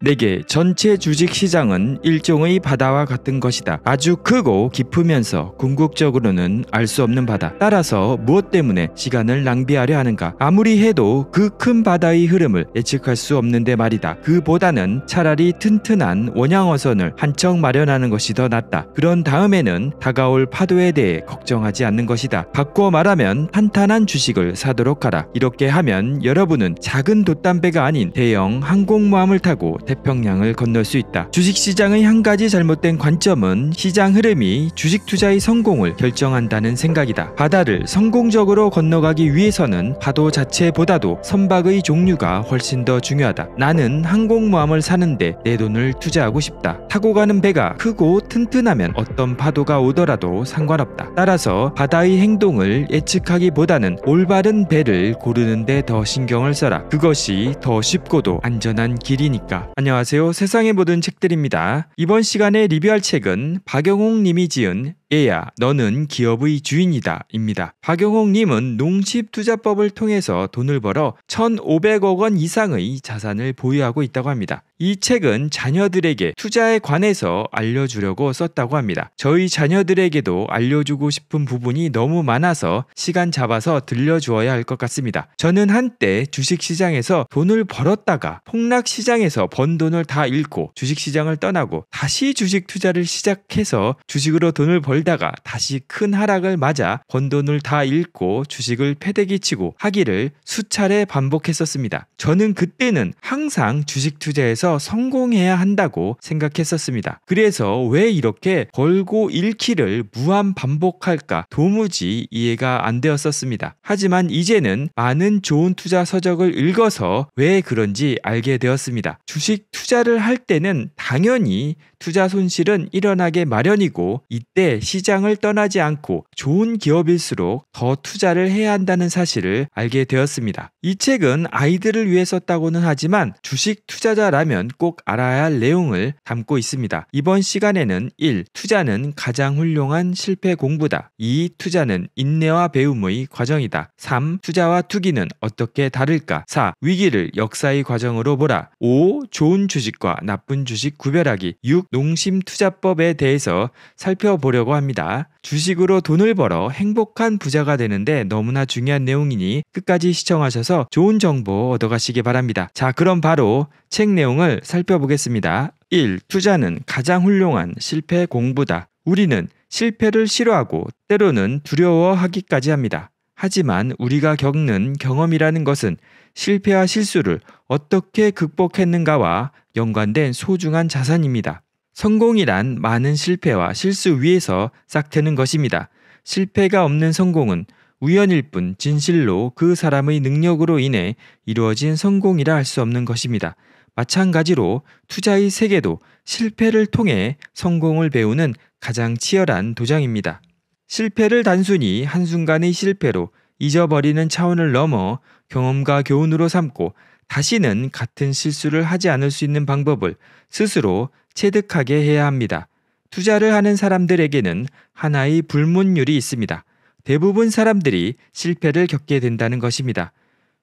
내게 전체 주식 시장은 일종의 바다와 같은 것이다. 아주 크고 깊으면서 궁극적으로는 알 수 없는 바다. 따라서 무엇 때문에 시간을 낭비하려 하는가? 아무리 해도 그 큰 바다의 흐름을 예측할 수 없는데 말이다. 그보다는 차라리 튼튼한 원양어선을 한 척 마련하는 것이 더 낫다. 그런 다음에는 다가올 파도에 대해 걱정하지 않는 것이다. 바꿔 말하면 탄탄한 주식을 사도록 하라. 이렇게 하면 여러분은 작은 돛담배가 아닌 대형 항공모함을 타고 태평양을 건널 수 있다. 주식시장의 한 가지 잘못된 관점은 시장 흐름이 주식 투자의 성공을 결정한다는 생각이다. 바다를 성공적으로 건너가기 위해서는 파도 자체보다도 선박의 종류가 훨씬 더 중요하다. 나는 항공모함을 사는데 내 돈을 투자하고 싶다. 타고 가는 배가 크고 튼튼하면 어떤 파도가 오더라도 상관없다. 따라서 바다의 행동을 예측하기보다는 올바른 배를 고르는데 더 신경을 써라. 그것이 더 쉽고도 안전한 길이니까. 안녕하세요. 세상의 모든 책들입니다. 이번 시간에 리뷰할 책은 박영웅 님이 지은 얘야, 너는 기업의 주인이다. 입니다. 박용옥님은 농식투자법을 통해서 돈을 벌어 1,500억 원 이상의 자산을 보유하고 있다고 합니다. 이 책은 자녀들에게 투자에 관해서 알려주려고 썼다고 합니다. 저희 자녀들에게도 알려주고 싶은 부분이 너무 많아서 시간 잡아서 들려주어야 할 것 같습니다. 저는 한때 주식시장에서 돈을 벌었다가 폭락시장에서 번 돈을 다 잃고 주식시장을 떠나고 다시 주식 투자를 시작해서 주식으로 돈을 벌 벌다가 다시 큰 하락을 맞아 번돈을 다 잃고 주식을 패대기 치고 하기를 수차례 반복했었습니다. 저는 그때는 항상 주식 투자에서 성공해야 한다고 생각했었습니다. 그래서 왜 이렇게 벌고 잃기를 무한 반복할까 도무지 이해가 안 되었었습니다. 하지만 이제는 많은 좋은 투자 서적을 읽어서 왜 그런지 알게 되었습니다. 주식 투자를 할 때는 당연히 투자 손실은 일어나게 마련이고 이때 시장을 떠나지 않고 좋은 기업일수록 더 투자를 해야 한다는 사실을 알게 되었습니다. 이 책은 아이들을 위해 썼다고는 하지만 주식 투자자라면 꼭 알아야 할 내용을 담고 있습니다. 이번 시간에는 1. 투자는 가장 훌륭한 실패 공부다. 2. 투자는 인내와 배움의 과정이다. 3. 투자와 투기는 어떻게 다를까? 4. 위기를 역사의 과정으로 보라. 5. 좋은 주식과 나쁜 주식 구별하기. 6. 농심 투자법에 대해서 살펴보려고 합니다. 합니다. 주식으로 돈을 벌어 행복한 부자가 되는데 너무나 중요한 내용이니 끝까지 시청하셔서 좋은 정보 얻어가시기 바랍니다. 자, 그럼 바로 책 내용을 살펴보겠습니다. 1. 투자는 가장 훌륭한 실패 공부다. 우리는 실패를 싫어하고 때로는 두려워하기까지 합니다. 하지만 우리가 겪는 경험이라는 것은 실패와 실수를 어떻게 극복했는가와 연관된 소중한 자산입니다. 성공이란 많은 실패와 실수 위에서 싹트는 것입니다. 실패가 없는 성공은 우연일 뿐 진실로 그 사람의 능력으로 인해 이루어진 성공이라 할 수 없는 것입니다. 마찬가지로 투자의 세계도 실패를 통해 성공을 배우는 가장 치열한 도장입니다. 실패를 단순히 한순간의 실패로 잊어버리는 차원을 넘어 경험과 교훈으로 삼고 다시는 같은 실수를 하지 않을 수 있는 방법을 스스로 체득하게 해야 합니다. 투자를 하는 사람들에게는 하나의 불문율이 있습니다. 대부분 사람들이 실패를 겪게 된다는 것입니다.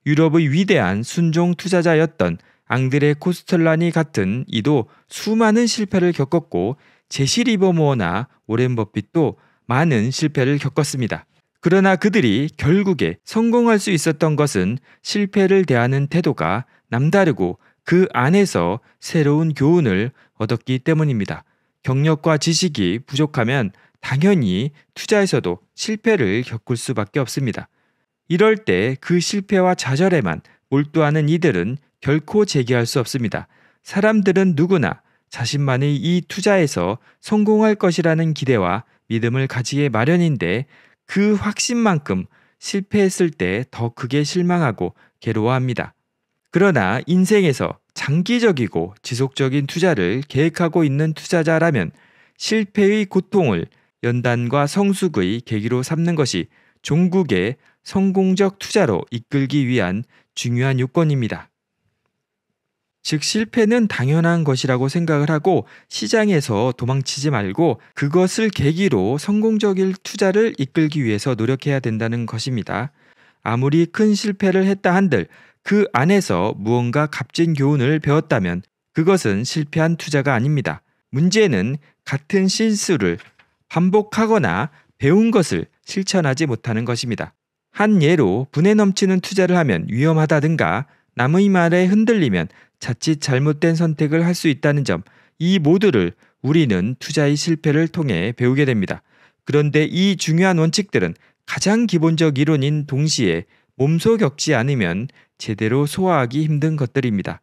유럽의 위대한 순종 투자자였던 앙드레 코스텔라니 같은 이도 수많은 실패를 겪었고 제시 리버모어나 오렌 버핏도 많은 실패를 겪었습니다. 그러나 그들이 결국에 성공할 수 있었던 것은 실패를 대하는 태도가 남다르고 그 안에서 새로운 교훈을 얻었기 때문입니다. 경력과 지식이 부족하면 당연히 투자에서도 실패를 겪을 수밖에 없습니다. 이럴 때 그 실패와 좌절에만 몰두하는 이들은 결코 재기할 수 없습니다. 사람들은 누구나 자신만의 이 투자에서 성공할 것이라는 기대와 믿음을 가지게 마련인데 그 확신만큼 실패했을 때 더 크게 실망하고 괴로워합니다. 그러나 인생에서 장기적이고 지속적인 투자를 계획하고 있는 투자자라면 실패의 고통을 연단과 성숙의 계기로 삼는 것이 종국의 성공적 투자로 이끌기 위한 중요한 요건입니다. 즉, 실패는 당연한 것이라고 생각을 하고 시장에서 도망치지 말고 그것을 계기로 성공적인 투자를 이끌기 위해서 노력해야 된다는 것입니다. 아무리 큰 실패를 했다 한들 그 안에서 무언가 값진 교훈을 배웠다면 그것은 실패한 투자가 아닙니다. 문제는 같은 실수를 반복하거나 배운 것을 실천하지 못하는 것입니다. 한 예로 분해 넘치는 투자를 하면 위험하다든가 남의 말에 흔들리면 자칫 잘못된 선택을 할 수 있다는 점, 이 모두를 우리는 투자의 실패를 통해 배우게 됩니다. 그런데 이 중요한 원칙들은 가장 기본적 이론인 동시에 몸소 겪지 않으면 제대로 소화하기 힘든 것들입니다.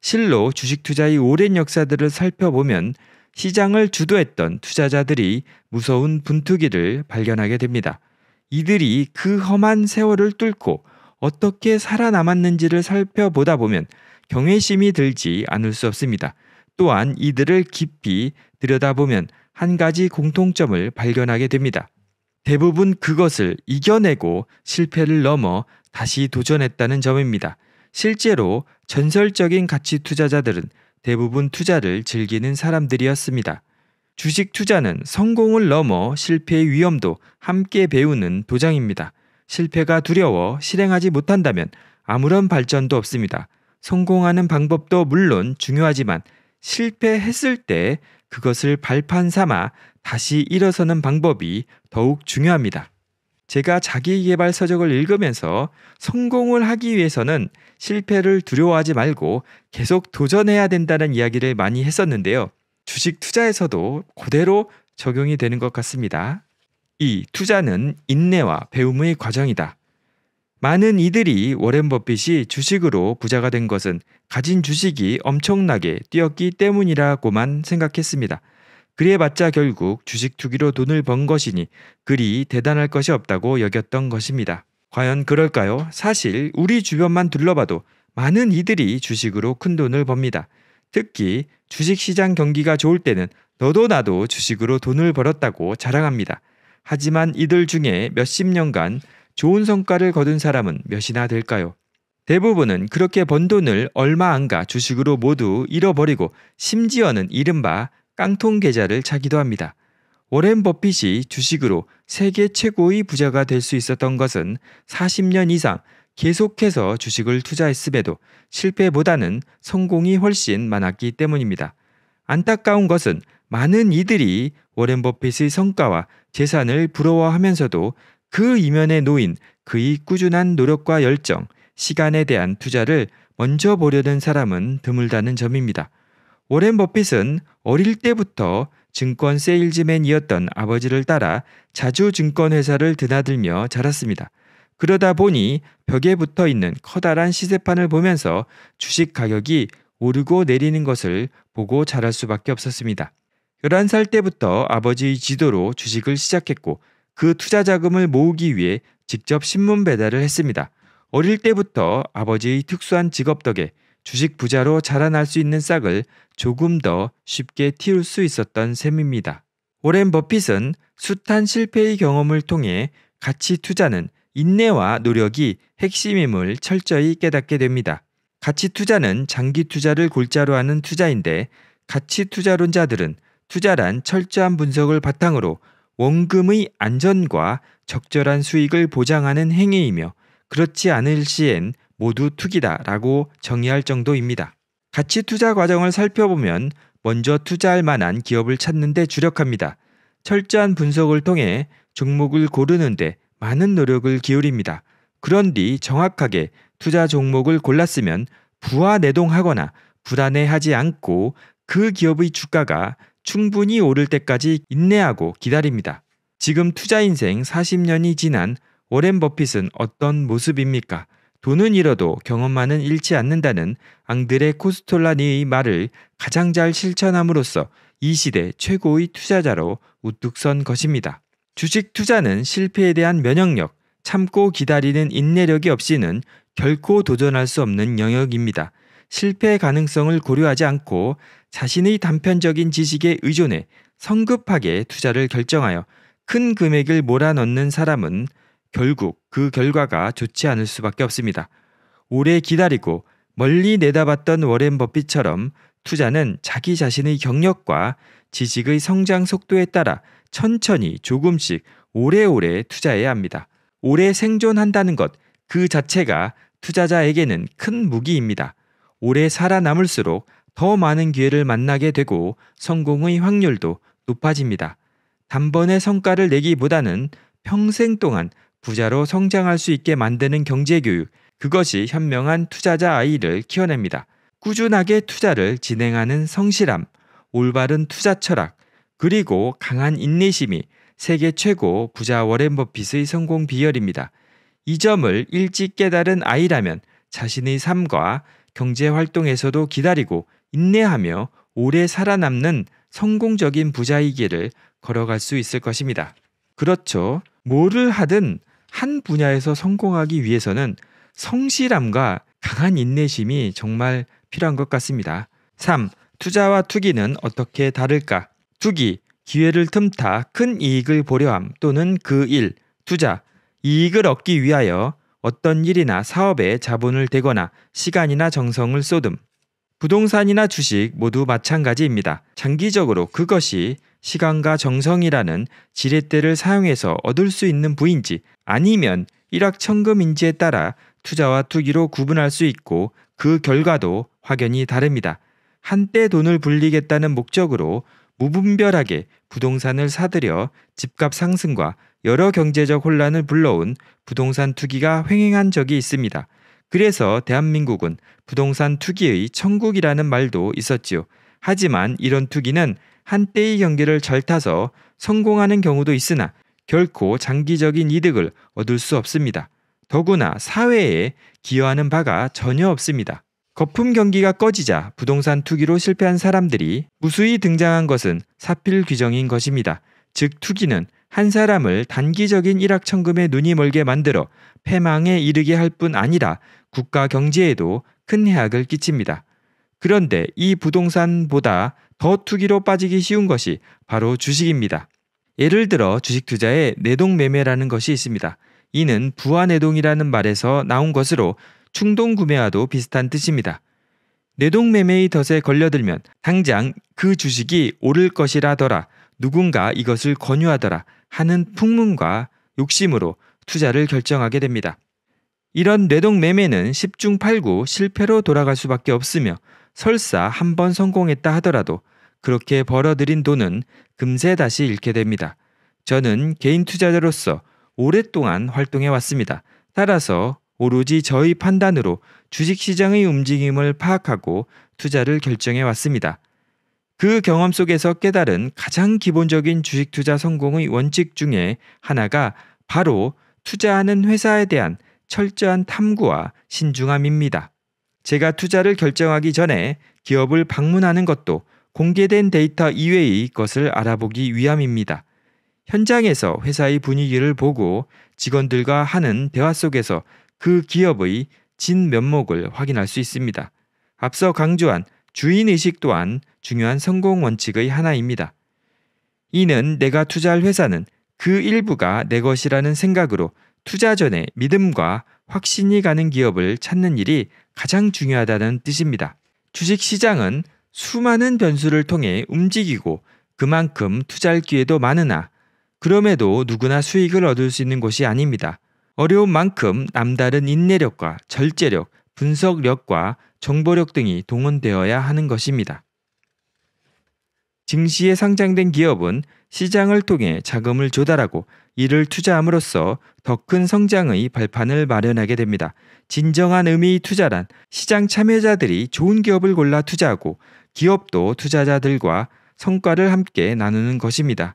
실로 주식 투자의 오랜 역사들을 살펴보면 시장을 주도했던 투자자들이 무서운 분투기를 발견하게 됩니다. 이들이 그 험한 세월을 뚫고 어떻게 살아남았는지를 살펴보다 보면 경외심이 들지 않을 수 없습니다. 또한 이들을 깊이 들여다보면 한 가지 공통점을 발견하게 됩니다. 대부분 그것을 이겨내고 실패를 넘어 다시 도전했다는 점입니다. 실제로 전설적인 가치 투자자들은 대부분 투자를 즐기는 사람들이었습니다. 주식 투자는 성공을 넘어 실패의 위험도 함께 배우는 도장입니다. 실패가 두려워 실행하지 못한다면 아무런 발전도 없습니다. 성공하는 방법도 물론 중요하지만 실패했을 때 그것을 발판 삼아 다시 일어서는 방법이 더욱 중요합니다. 제가 자기개발 서적을 읽으면서 성공을 하기 위해서는 실패를 두려워하지 말고 계속 도전해야 된다는 이야기를 많이 했었는데요. 주식 투자에서도 그대로 적용이 되는 것 같습니다. 이 투자는 인내와 배움의 과정이다. 많은 이들이 워렌 버핏이 주식으로 부자가 된 것은 가진 주식이 엄청나게 뛰었기 때문이라고만 생각했습니다. 그리해봤자 결국 주식 투기로 돈을 번 것이니 그리 대단할 것이 없다고 여겼던 것입니다. 과연 그럴까요? 사실 우리 주변만 둘러봐도 많은 이들이 주식으로 큰 돈을 법니다. 특히 주식시장 경기가 좋을 때는 너도 나도 주식으로 돈을 벌었다고 자랑합니다. 하지만 이들 중에 몇십 년간 좋은 성과를 거둔 사람은 몇이나 될까요? 대부분은 그렇게 번 돈을 얼마 안 가 주식으로 모두 잃어버리고 심지어는 이른바 깡통 계좌를 차기도 합니다. 워렌 버핏이 주식으로 세계 최고의 부자가 될 수 있었던 것은 40년 이상 계속해서 주식을 투자했음에도 실패보다는 성공이 훨씬 많았기 때문입니다. 안타까운 것은 많은 이들이 워렌 버핏의 성과와 재산을 부러워하면서도 그 이면에 놓인 그의 꾸준한 노력과 열정, 시간에 대한 투자를 먼저 보려는 사람은 드물다는 점입니다. 워렌 버핏은 어릴 때부터 증권 세일즈맨이었던 아버지를 따라 자주 증권회사를 드나들며 자랐습니다. 그러다 보니 벽에 붙어 있는 커다란 시세판을 보면서 주식 가격이 오르고 내리는 것을 보고 자랄 수밖에 없었습니다. 11살 때부터 아버지의 지도로 주식을 시작했고 그 투자 자금을 모으기 위해 직접 신문 배달을 했습니다. 어릴 때부터 아버지의 특수한 직업 덕에 주식 부자로 자라날 수 있는 싹을 조금 더 쉽게 틔울 수 있었던 셈입니다. 오랜 버핏은 숱한 실패의 경험을 통해 가치 투자는 인내와 노력이 핵심임을 철저히 깨닫게 됩니다. 가치 투자는 장기 투자를 골자로 하는 투자인데 가치 투자론자들은 투자란 철저한 분석을 바탕으로 원금의 안전과 적절한 수익을 보장하는 행위이며 그렇지 않을 시엔 모두 투기다라고 정의할 정도입니다. 가치 투자 과정을 살펴보면 먼저 투자할 만한 기업을 찾는 데 주력합니다. 철저한 분석을 통해 종목을 고르는데 많은 노력을 기울입니다. 그런 뒤 정확하게 투자 종목을 골랐으면 부하 내동하거나 불안해하지 않고 그 기업의 주가가 충분히 오를 때까지 인내하고 기다립니다. 지금 투자 인생 40년이 지난 워렌 버핏은 어떤 모습입니까? 돈은 잃어도 경험만은 잃지 않는다는 앙드레 코스톨라니의 말을 가장 잘 실천함으로써 이 시대 최고의 투자자로 우뚝 선 것입니다. 주식 투자는 실패에 대한 면역력, 참고 기다리는 인내력이 없이는 결코 도전할 수 없는 영역입니다. 실패 가능성을 고려하지 않고 자신의 단편적인 지식에 의존해 성급하게 투자를 결정하여 큰 금액을 몰아넣는 사람은 결국 그 결과가 좋지 않을 수밖에 없습니다. 오래 기다리고 멀리 내다봤던 워렌 버핏처럼 투자는 자기 자신의 경력과 지식의 성장 속도에 따라 천천히 조금씩 오래오래 투자해야 합니다. 오래 생존한다는 것 그 자체가 투자자에게는 큰 무기입니다. 오래 살아남을수록 더 많은 기회를 만나게 되고 성공의 확률도 높아집니다. 단번에 성과를 내기보다는 평생 동안 부자로 성장할 수 있게 만드는 경제교육, 그것이 현명한 투자자 아이를 키워냅니다. 꾸준하게 투자를 진행하는 성실함, 올바른 투자 철학, 그리고 강한 인내심이 세계 최고 부자 워렌 버핏의 성공 비결입니다. 이 점을 일찍 깨달은 아이라면 자신의 삶과 경제 활동에서도 기다리고 인내하며 오래 살아남는 성공적인 부자이기를 걸어갈 수 있을 것입니다. 그렇죠. 뭐를 하든 한 분야에서 성공하기 위해서는 성실함과 강한 인내심이 정말 필요한 것 같습니다. 3. 투자와 투기는 어떻게 다를까? 투기, 기회를 틈타 큰 이익을 보려함 또는 그 일, 투자, 이익을 얻기 위하여 어떤 일이나 사업에 자본을 대거나 시간이나 정성을 쏟음. 부동산이나 주식 모두 마찬가지입니다. 장기적으로 그것이 시간과 정성이라는 지렛대를 사용해서 얻을 수 있는 부인지 아니면 일확천금인지에 따라 투자와 투기로 구분할 수 있고 그 결과도 확연히 다릅니다. 한때 돈을 불리겠다는 목적으로 무분별하게 부동산을 사들여 집값 상승과 여러 경제적 혼란을 불러온 부동산 투기가 횡행한 적이 있습니다. 그래서 대한민국은 부동산 투기의 천국이라는 말도 있었지요. 하지만 이런 투기는 한때의 경기를 절 타서 성공하는 경우도 있으나 결코 장기적인 이득을 얻을 수 없습니다. 더구나 사회에 기여하는 바가 전혀 없습니다. 거품 경기가 꺼지자 부동산 투기로 실패한 사람들이 무수히 등장한 것은 사필 규정인 것입니다. 즉 투기는 한 사람을 단기적인 일확천금에 눈이 멀게 만들어 패망에 이르게 할 뿐 아니라 국가 경제에도 큰 해악을 끼칩니다. 그런데 이 부동산보다 더 투기로 빠지기 쉬운 것이 바로 주식입니다. 예를 들어 주식 투자에 내동 매매라는 것이 있습니다. 이는 부하 내동이라는 말에서 나온 것으로 충동 구매와도 비슷한 뜻입니다. 내동 매매의 덫에 걸려들면 당장 그 주식이 오를 것이라더라 누군가 이것을 권유하더라 하는 풍문과 욕심으로 투자를 결정하게 됩니다. 이런 뇌동 매매는 10중 8구 실패로 돌아갈 수밖에 없으며 설사 한 번 성공했다 하더라도 그렇게 벌어들인 돈은 금세 다시 잃게 됩니다. 저는 개인 투자자로서 오랫동안 활동해 왔습니다. 따라서 오로지 저희 판단으로 주식시장의 움직임을 파악하고 투자를 결정해 왔습니다. 그 경험 속에서 깨달은 가장 기본적인 주식 투자 성공의 원칙 중에 하나가 바로 투자하는 회사에 대한 철저한 탐구와 신중함입니다. 제가 투자를 결정하기 전에 기업을 방문하는 것도 공개된 데이터 이외의 것을 알아보기 위함입니다. 현장에서 회사의 분위기를 보고 직원들과 하는 대화 속에서 그 기업의 진 면목을 확인할 수 있습니다. 앞서 강조한 주인의식 또한 중요한 성공 원칙의 하나입니다. 이는 내가 투자할 회사는 그 일부가 내 것이라는 생각으로 투자 전에 믿음과 확신이 가는 기업을 찾는 일이 가장 중요하다는 뜻입니다. 주식 시장은 수많은 변수를 통해 움직이고 그만큼 투자할 기회도 많으나 그럼에도 누구나 수익을 얻을 수 있는 곳이 아닙니다. 어려운 만큼 남다른 인내력과 절제력, 분석력과 정보력 등이 동원되어야 하는 것입니다. 증시에 상장된 기업은 시장을 통해 자금을 조달하고 이를 투자함으로써 더 큰 성장의 발판을 마련하게 됩니다. 진정한 의미 투자란 시장 참여자들이 좋은 기업을 골라 투자하고 기업도 투자자들과 성과를 함께 나누는 것입니다.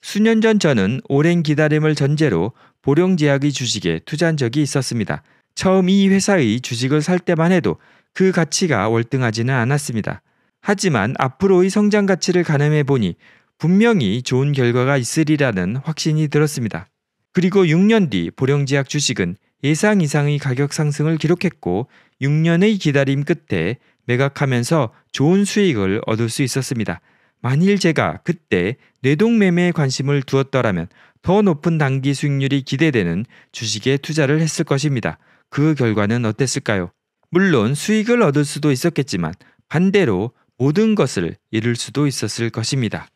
수년 전 저는 오랜 기다림을 전제로 보령제약의 주식에 투자한 적이 있었습니다. 처음 이 회사의 주식을 살 때만 해도 그 가치가 월등하지는 않았습니다. 하지만 앞으로의 성장 가치를 가늠해 보니 분명히 좋은 결과가 있으리라는 확신이 들었습니다. 그리고 6년 뒤 보령제약 주식은 예상 이상의 가격 상승을 기록했고 6년의 기다림 끝에 매각하면서 좋은 수익을 얻을 수 있었습니다. 만일 제가 그때 뇌동매매에 관심을 두었더라면 더 높은 단기 수익률이 기대되는 주식에 투자를 했을 것입니다. 그 결과는 어땠을까요? 물론 수익을 얻을 수도 있었겠지만 반대로 모든 것을 잃을 수도 있었을 것입니다.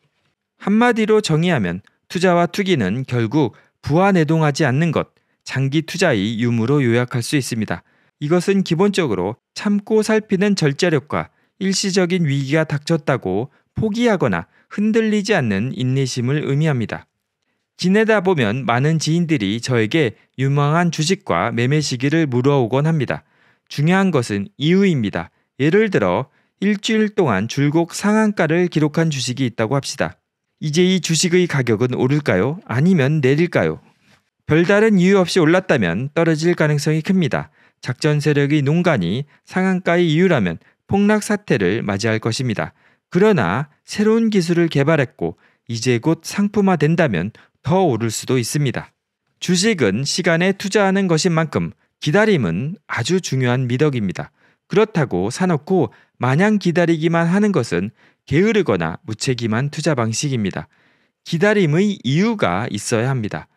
한마디로 정의하면 투자와 투기는 결국 부화 내동하지 않는 것, 장기 투자의 유무로 요약할 수 있습니다. 이것은 기본적으로 참고 살피는 절제력과 일시적인 위기가 닥쳤다고 포기하거나 흔들리지 않는 인내심을 의미합니다. 지내다 보면 많은 지인들이 저에게 유망한 주식과 매매 시기를 물어오곤 합니다. 중요한 것은 이유입니다. 예를 들어 일주일 동안 줄곧 상한가를 기록한 주식이 있다고 합시다. 이제 이 주식의 가격은 오를까요? 아니면 내릴까요? 별다른 이유 없이 올랐다면 떨어질 가능성이 큽니다. 작전 세력의 농간이 상한가의 이유라면 폭락 사태를 맞이할 것입니다. 그러나 새로운 기술을 개발했고 이제 곧 상품화된다면 더 오를 수도 있습니다. 주식은 시간에 투자하는 것인 만큼 기다림은 아주 중요한 미덕입니다. 그렇다고 사놓고 마냥 기다리기만 하는 것은 게으르거나 무책임한 투자 방식입니다. 기다림의 이유가 있어야 합니다.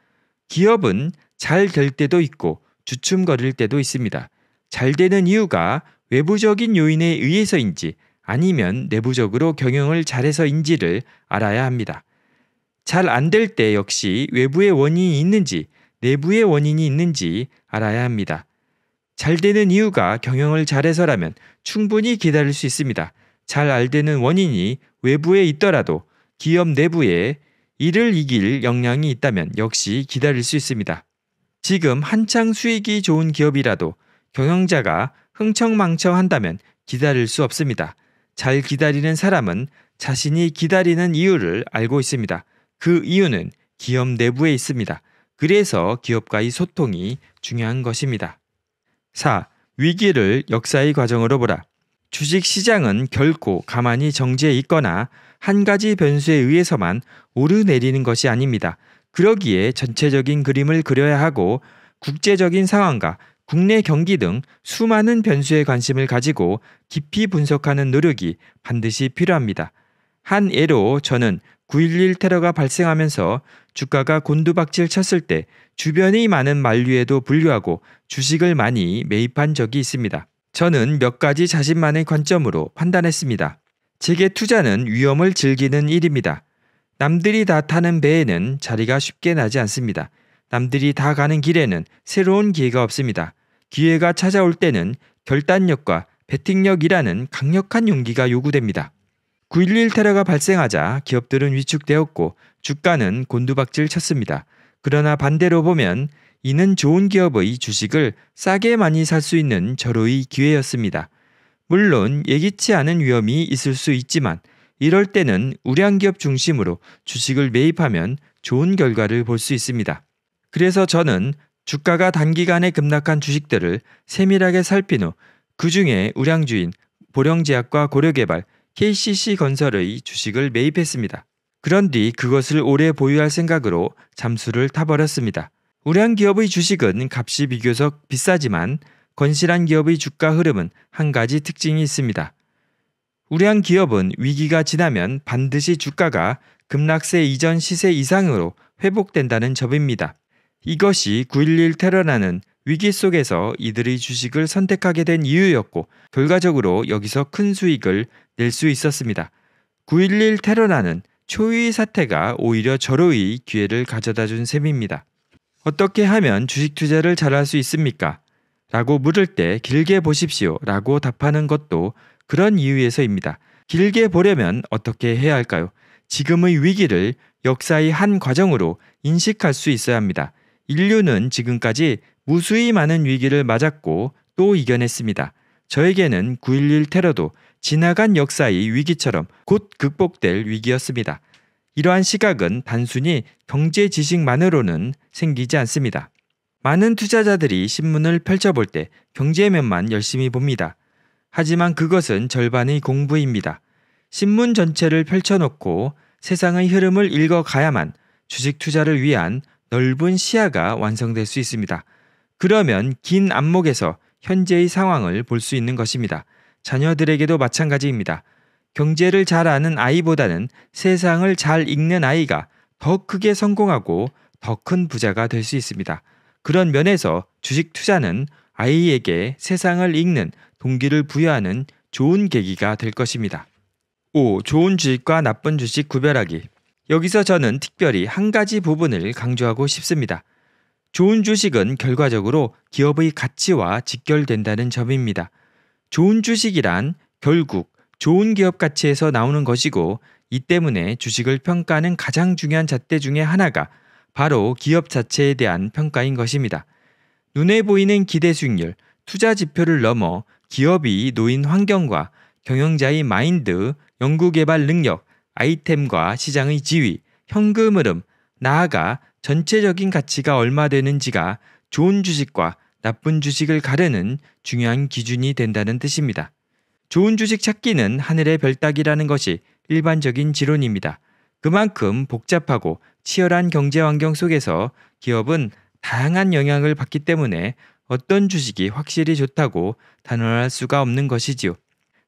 기업은 잘 될 때도 있고 주춤거릴 때도 있습니다. 잘 되는 이유가 외부적인 요인에 의해서인지 아니면 내부적으로 경영을 잘해서인지를 알아야 합니다. 잘 안 될 때 역시 외부의 원인이 있는지 내부의 원인이 있는지 알아야 합니다. 잘 되는 이유가 경영을 잘해서라면 충분히 기다릴 수 있습니다. 잘 알되는 원인이 외부에 있더라도 기업 내부에 이를 이길 역량이 있다면 역시 기다릴 수 있습니다. 지금 한창 수익이 좋은 기업이라도 경영자가 흥청망청 한다면 기다릴 수 없습니다. 잘 기다리는 사람은 자신이 기다리는 이유를 알고 있습니다. 그 이유는 기업 내부에 있습니다. 그래서 기업과의 소통이 중요한 것입니다. 4. 위기를 역사의 과정으로 보라. 주식 시장은 결코 가만히 정지해 있거나 한 가지 변수에 의해서만 오르내리는 것이 아닙니다. 그러기에 전체적인 그림을 그려야 하고 국제적인 상황과 국내 경기 등 수많은 변수에 관심을 가지고 깊이 분석하는 노력이 반드시 필요합니다. 한 예로 저는 9.11 테러가 발생하면서 주가가 곤두박질 쳤을 때주변의 많은 만류에도 불류하고 주식을 많이 매입한 적이 있습니다. 저는 몇 가지 자신만의 관점으로 판단했습니다. 제게 투자는 위험을 즐기는 일입니다. 남들이 다 타는 배에는 자리가 쉽게 나지 않습니다. 남들이 다 가는 길에는 새로운 기회가 없습니다. 기회가 찾아올 때는 결단력과 배팅력이라는 강력한 용기가 요구됩니다. 9.11 테러가 발생하자 기업들은 위축되었고 주가는 곤두박질 쳤습니다. 그러나 반대로 보면 이는 좋은 기업의 주식을 싸게 많이 살 수 있는 절호의 기회였습니다. 물론 예기치 않은 위험이 있을 수 있지만 이럴 때는 우량기업 중심으로 주식을 매입하면 좋은 결과를 볼 수 있습니다. 그래서 저는 주가가 단기간에 급락한 주식들을 세밀하게 살핀 후 그중에 우량주인 보령제약과 고려개발, KCC건설의 주식을 매입했습니다. 그런 뒤 그것을 오래 보유할 생각으로 잠수를 타버렸습니다. 우량 기업의 주식은 값이 비교적 비싸지만 건실한 기업의 주가 흐름은 한 가지 특징이 있습니다. 우량 기업은 위기가 지나면 반드시 주가가 급락세 이전 시세 이상으로 회복된다는 점입니다. 이것이 9.11 테러라는 위기 속에서 이들의 주식을 선택하게 된 이유였고 결과적으로 여기서 큰 수익을 낼 수 있었습니다. 9.11 테러라는 초유의 사태가 오히려 저로의 기회를 가져다 준 셈입니다. 어떻게 하면 주식 투자를 잘할 수 있습니까? 라고 물을 때 길게 보십시오 라고 답하는 것도 그런 이유에서입니다. 길게 보려면 어떻게 해야 할까요? 지금의 위기를 역사의 한 과정으로 인식할 수 있어야 합니다. 인류는 지금까지 무수히 많은 위기를 맞았고 또 이겨냈습니다. 저에게는 9.11 테러도 지나간 역사의 위기처럼 곧 극복될 위기였습니다. 이러한 시각은 단순히 경제 지식만으로는 생기지 않습니다. 많은 투자자들이 신문을 펼쳐볼 때 경제면만 열심히 봅니다. 하지만 그것은 절반의 공부입니다. 신문 전체를 펼쳐놓고 세상의 흐름을 읽어가야만 주식 투자를 위한 넓은 시야가 완성될 수 있습니다. 그러면 긴 안목에서 현재의 상황을 볼 수 있는 것입니다. 자녀들에게도 마찬가지입니다. 경제를 잘 아는 아이보다는 세상을 잘 읽는 아이가 더 크게 성공하고 더 큰 부자가 될 수 있습니다. 그런 면에서 주식 투자는 아이에게 세상을 읽는 동기를 부여하는 좋은 계기가 될 것입니다. 5. 좋은 주식과 나쁜 주식 구별하기. 여기서 저는 특별히 한 가지 부분을 강조하고 싶습니다. 좋은 주식은 결과적으로 기업의 가치와 직결된다는 점입니다. 좋은 주식이란 결국 좋은 기업 가치에서 나오는 것이고 이 때문에 주식을 평가하는 가장 중요한 잣대 중의 하나가 바로 기업 자체에 대한 평가인 것입니다. 눈에 보이는 기대 수익률, 투자 지표를 넘어 기업이 놓인 환경과 경영자의 마인드, 연구개발 능력, 아이템과 시장의 지위, 현금 흐름, 나아가 전체적인 가치가 얼마 되는지가 좋은 주식과 나쁜 주식을 가르는 중요한 기준이 된다는 뜻입니다. 좋은 주식 찾기는 하늘의 별따기라는 것이 일반적인 지론입니다. 그만큼 복잡하고 치열한 경제 환경 속에서 기업은 다양한 영향을 받기 때문에 어떤 주식이 확실히 좋다고 단언할 수가 없는 것이지요.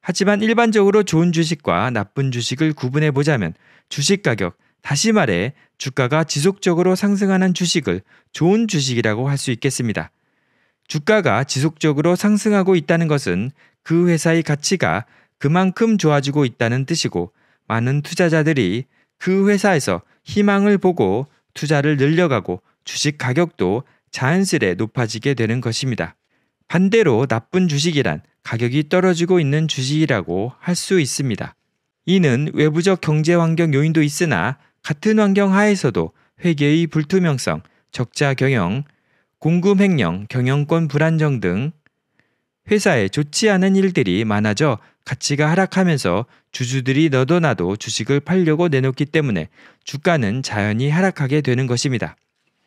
하지만 일반적으로 좋은 주식과 나쁜 주식을 구분해 보자면 주식 가격, 다시 말해 주가가 지속적으로 상승하는 주식을 좋은 주식이라고 할 수 있겠습니다. 주가가 지속적으로 상승하고 있다는 것은 그 회사의 가치가 그만큼 좋아지고 있다는 뜻이고 많은 투자자들이 그 회사에서 희망을 보고 투자를 늘려가고 주식 가격도 자연스레 높아지게 되는 것입니다. 반대로 나쁜 주식이란 가격이 떨어지고 있는 주식이라고 할 수 있습니다. 이는 외부적 경제 환경 요인도 있으나 같은 환경 하에서도 회계의 불투명성, 적자 경영, 공금 횡령, 경영권 불안정 등 회사에 좋지 않은 일들이 많아져 가치가 하락하면서 주주들이 너도 나도 주식을 팔려고 내놓기 때문에 주가는 자연히 하락하게 되는 것입니다.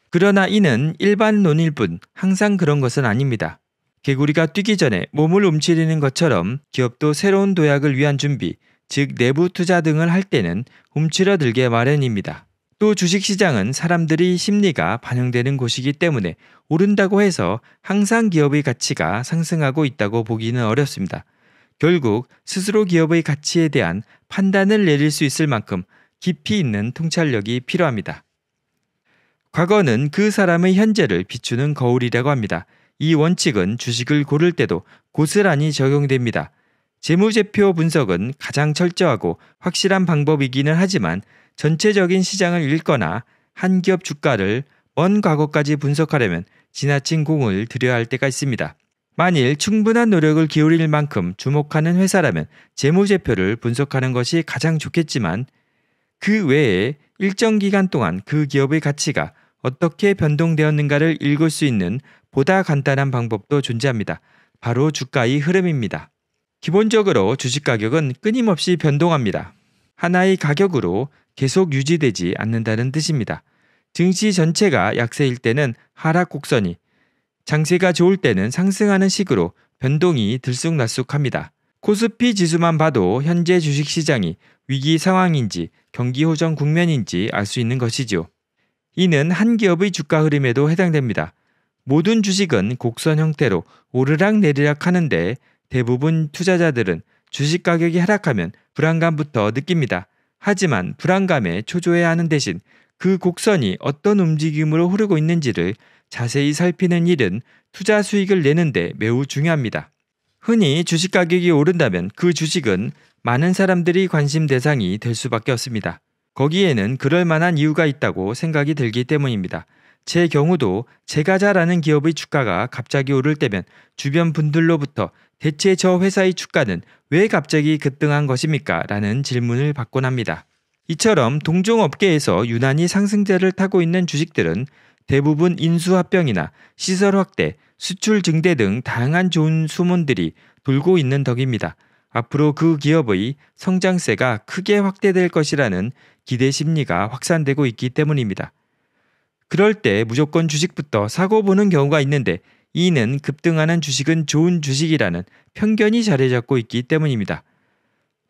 그러나 이는 일반논일뿐 항상 그런 것은 아닙니다. 개구리가 뛰기 전에 몸을 움츠리는 것처럼 기업도 새로운 도약을 위한 준비, 즉 내부 투자 등을 할 때는 움츠러들게 마련입니다. 또 주식시장은 사람들이 심리가 반영되는 곳이기 때문에 오른다고 해서 항상 기업의 가치가 상승하고 있다고 보기는 어렵습니다. 결국 스스로 기업의 가치에 대한 판단을 내릴 수 있을 만큼 깊이 있는 통찰력이 필요합니다. 과거는 그 사람의 현재를 비추는 거울이라고 합니다. 이 원칙은 주식을 고를 때도 고스란히 적용됩니다. 재무제표 분석은 가장 철저하고 확실한 방법이기는 하지만 전체적인 시장을 읽거나 한 기업 주가를 먼 과거까지 분석하려면 지나친 공을 들여야 할 때가 있습니다. 만일 충분한 노력을 기울일 만큼 주목하는 회사라면 재무제표를 분석하는 것이 가장 좋겠지만 그 외에 일정 기간 동안 그 기업의 가치가 어떻게 변동되었는가를 읽을 수 있는 보다 간단한 방법도 존재합니다. 바로 주가의 흐름입니다. 기본적으로 주식 가격은 끊임없이 변동합니다. 하나의 가격으로 계속 유지되지 않는다는 뜻입니다. 증시 전체가 약세일 때는 하락 곡선이, 장세가 좋을 때는 상승하는 식으로 변동이 들쑥날쑥합니다. 코스피 지수만 봐도 현재 주식시장이 위기 상황인지 경기 호전 국면인지 알 수 있는 것이지요. 이는 한 기업의 주가 흐름에도 해당됩니다. 모든 주식은 곡선 형태로 오르락 내리락 하는데 대부분 투자자들은 주식 가격이 하락하면 불안감부터 느낍니다. 하지만 불안감에 초조해 하는 대신 그 곡선이 어떤 움직임으로 흐르고 있는지를 자세히 살피는 일은 투자 수익을 내는데 매우 중요합니다. 흔히 주식 가격이 오른다면 그 주식은 많은 사람들이 관심 대상이 될 수밖에 없습니다. 거기에는 그럴 만한 이유가 있다고 생각이 들기 때문입니다. 제 경우도 제가 잘 아는 기업의 주가가 갑자기 오를 때면 주변 분들로부터 대체 저 회사의 주가는 왜 갑자기 급등한 것입니까? 라는 질문을 받곤 합니다. 이처럼 동종업계에서 유난히 상승세를 타고 있는 주식들은 대부분 인수합병이나 시설 확대, 수출 증대 등 다양한 좋은 수문들이 돌고 있는 덕입니다. 앞으로 그 기업의 성장세가 크게 확대될 것이라는 기대 심리가 확산되고 있기 때문입니다. 그럴 때 무조건 주식부터 사고 보는 경우가 있는데 이는 급등하는 주식은 좋은 주식이라는 편견이 자리 잡고 있기 때문입니다.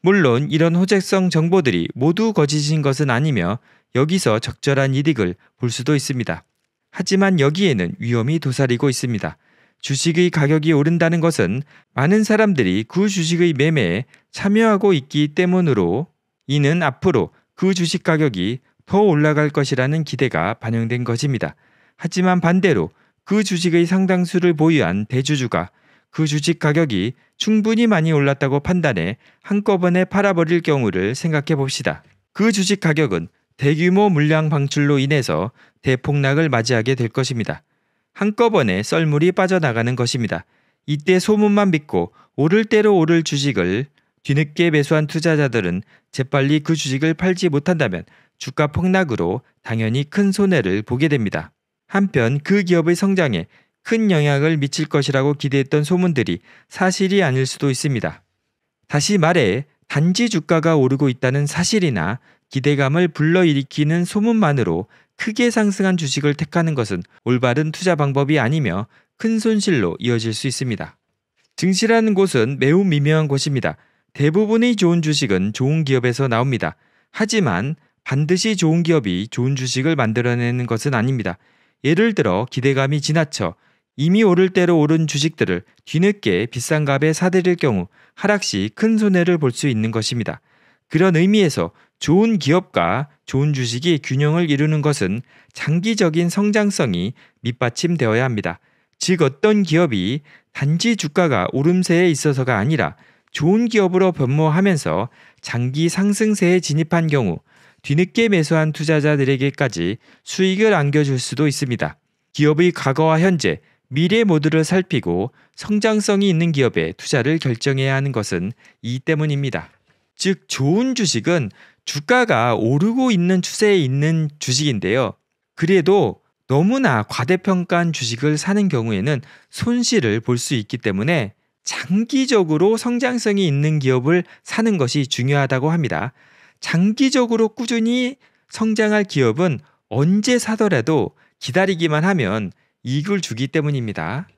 물론 이런 호재성 정보들이 모두 거짓인 것은 아니며 여기서 적절한 이득을 볼 수도 있습니다. 하지만 여기에는 위험이 도사리고 있습니다. 주식의 가격이 오른다는 것은 많은 사람들이 그 주식의 매매에 참여하고 있기 때문으로 이는 앞으로 그 주식 가격이 더 올라갈 것이라는 기대가 반영된 것입니다. 하지만 반대로 그 주식의 상당수를 보유한 대주주가 그 주식 가격이 충분히 많이 올랐다고 판단해 한꺼번에 팔아버릴 경우를 생각해 봅시다. 그 주식 가격은 대규모 물량 방출로 인해서 대폭락을 맞이하게 될 것입니다. 한꺼번에 썰물이 빠져나가는 것입니다. 이때 소문만 믿고 오를 대로 오를 주식을 뒤늦게 매수한 투자자들은 재빨리 그 주식을 팔지 못한다면 주가 폭락으로 당연히 큰 손해를 보게 됩니다. 한편 그 기업의 성장에 큰 영향을 미칠 것이라고 기대했던 소문들이 사실이 아닐 수도 있습니다. 다시 말해 단지 주가가 오르고 있다는 사실이나 기대감을 불러일으키는 소문만으로 크게 상승한 주식을 택하는 것은 올바른 투자 방법이 아니며 큰 손실로 이어질 수 있습니다. 증시라는 곳은 매우 미묘한 곳입니다. 대부분의 좋은 주식은 좋은 기업에서 나옵니다. 하지만 반드시 좋은 기업이 좋은 주식을 만들어내는 것은 아닙니다. 예를 들어 기대감이 지나쳐 이미 오를 대로 오른 주식들을 뒤늦게 비싼 값에 사들일 경우 하락 시 큰 손해를 볼 수 있는 것입니다. 그런 의미에서 좋은 기업과 좋은 주식이 균형을 이루는 것은 장기적인 성장성이 밑받침되어야 합니다. 즉 어떤 기업이 단지 주가가 오름세에 있어서가 아니라 좋은 기업으로 변모하면서 장기 상승세에 진입한 경우 뒤늦게 매수한 투자자들에게까지 수익을 안겨줄 수도 있습니다. 기업의 과거와 현재, 미래 모두를 살피고 성장성이 있는 기업에 투자를 결정해야 하는 것은 이 때문입니다. 즉, 좋은 주식은 주가가 오르고 있는 추세에 있는 주식인데요. 그래도 너무나 과대평가한 주식을 사는 경우에는 손실을 볼 수 있기 때문에 장기적으로 성장성이 있는 기업을 사는 것이 중요하다고 합니다. 장기적으로 꾸준히 성장할 기업은 언제 사더라도 기다리기만 하면 이익을 주기 때문입니다.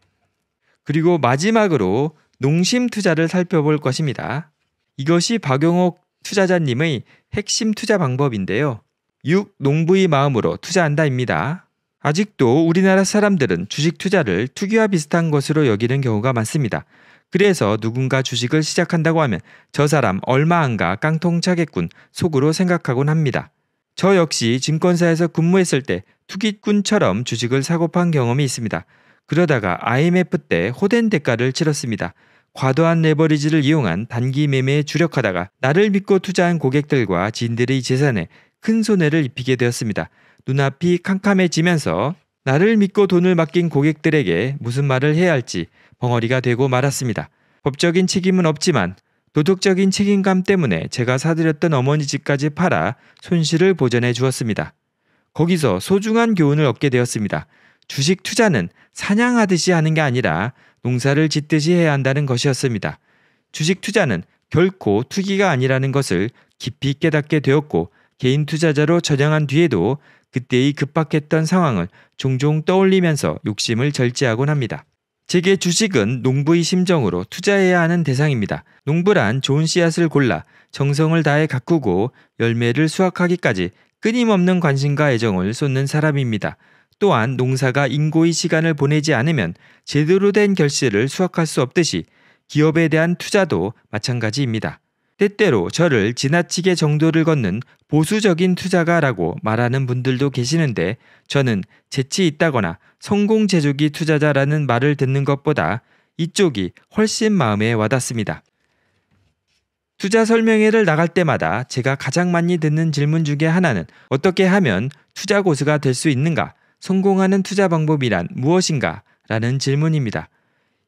그리고 마지막으로 농심 투자를 살펴볼 것입니다. 이것이 박용옥 투자자님의 핵심 투자 방법인데요. 육농부의 마음으로 투자한다입니다. 아직도 우리나라 사람들은 주식 투자를 투기와 비슷한 것으로 여기는 경우가 많습니다. 그래서 누군가 주식을 시작한다고 하면 저 사람 얼마 안 가 깡통 차겠군 속으로 생각하곤 합니다. 저 역시 증권사에서 근무했을 때 투기꾼처럼 주식을 사고판 경험이 있습니다. 그러다가 IMF 때 호된 대가를 치렀습니다. 과도한 레버리지를 이용한 단기 매매에 주력하다가 나를 믿고 투자한 고객들과 지인들의 재산에 큰 손해를 입히게 되었습니다. 눈앞이 캄캄해지면서 나를 믿고 돈을 맡긴 고객들에게 무슨 말을 해야 할지 벙어리가 되고 말았습니다. 법적인 책임은 없지만 도덕적인 책임감 때문에 제가 사들였던 어머니 집까지 팔아 손실을 보전해 주었습니다. 거기서 소중한 교훈을 얻게 되었습니다. 주식 투자는 사냥하듯이 하는 게 아니라 농사를 짓듯이 해야 한다는 것이었습니다. 주식 투자는 결코 투기가 아니라는 것을 깊이 깨닫게 되었고 개인 투자자로 전향한 뒤에도 그때의 급박했던 상황을 종종 떠올리면서 욕심을 절제하곤 합니다. 제게 주식은 농부의 심정으로 투자해야 하는 대상입니다. 농부란 좋은 씨앗을 골라 정성을 다해 가꾸고 열매를 수확하기까지 끊임없는 관심과 애정을 쏟는 사람입니다. 또한 농사가 인고의 시간을 보내지 않으면 제대로 된 결실을 수확할 수 없듯이 기업에 대한 투자도 마찬가지입니다. 때때로 저를 지나치게 정도를 걷는 보수적인 투자가라고 말하는 분들도 계시는데 저는 재치 있다거나 성공 제조기 투자자라는 말을 듣는 것보다 이쪽이 훨씬 마음에 와닿습니다. 투자 설명회를 나갈 때마다 제가 가장 많이 듣는 질문 중에 하나는 어떻게 하면 투자 고수가 될 수 있는가? 성공하는 투자 방법이란 무엇인가? 라는 질문입니다.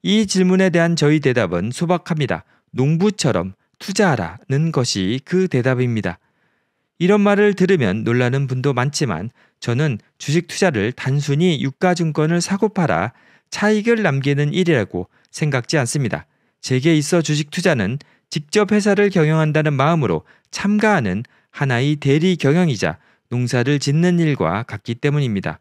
이 질문에 대한 저희 대답은 소박합니다. 농부처럼 투자하라는 것이 그 대답입니다. 이런 말을 들으면 놀라는 분도 많지만 저는 주식 투자를 단순히 유가증권을 사고 팔아 차익을 남기는 일이라고 생각지 않습니다. 제게 있어 주식 투자는 직접 회사를 경영한다는 마음으로 참가하는 하나의 대리 경영이자 농사를 짓는 일과 같기 때문입니다.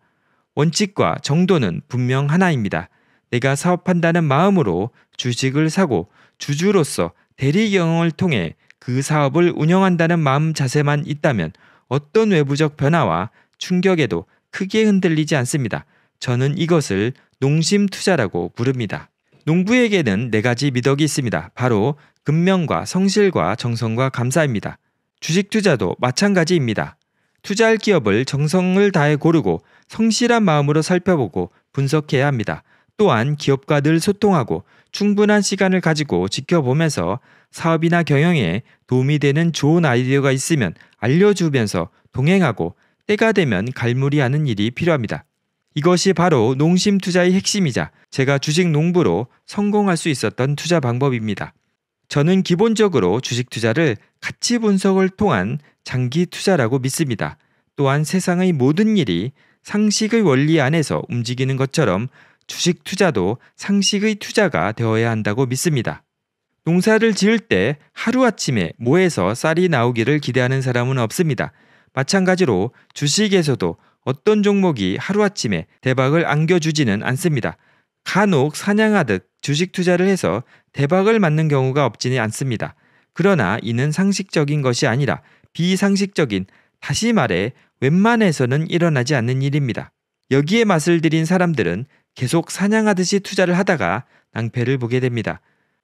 원칙과 정도는 분명 하나입니다. 내가 사업한다는 마음으로 주식을 사고 주주로서 대리 경영을 통해 그 사업을 운영한다는 마음 자세만 있다면 어떤 외부적 변화와 충격에도 크게 흔들리지 않습니다. 저는 이것을 농심 투자라고 부릅니다. 농부에게는 네 가지 미덕이 있습니다. 바로 근면과 성실과 정성과 감사입니다. 주식 투자도 마찬가지입니다. 투자할 기업을 정성을 다해 고르고 성실한 마음으로 살펴보고 분석해야 합니다. 또한 기업과 늘 소통하고 충분한 시간을 가지고 지켜보면서 사업이나 경영에 도움이 되는 좋은 아이디어가 있으면 알려주면서 동행하고 때가 되면 갈무리하는 일이 필요합니다. 이것이 바로 농심 투자의 핵심이자 제가 주식 농부로 성공할 수 있었던 투자 방법입니다. 저는 기본적으로 주식 투자를 가치 분석을 통한 장기 투자라고 믿습니다. 또한 세상의 모든 일이 상식의 원리 안에서 움직이는 것처럼 주식 투자도 상식의 투자가 되어야 한다고 믿습니다. 농사를 지을 때 하루아침에 모에서 쌀이 나오기를 기대하는 사람은 없습니다. 마찬가지로 주식에서도 어떤 종목이 하루아침에 대박을 안겨주지는 않습니다. 간혹 사냥하듯 주식 투자를 해서 대박을 맞는 경우가 없지는 않습니다. 그러나 이는 상식적인 것이 아니라 비상식적인, 다시 말해 웬만해서는 일어나지 않는 일입니다. 여기에 맛을 들인 사람들은 계속 사냥하듯이 투자를 하다가 낭패를 보게 됩니다.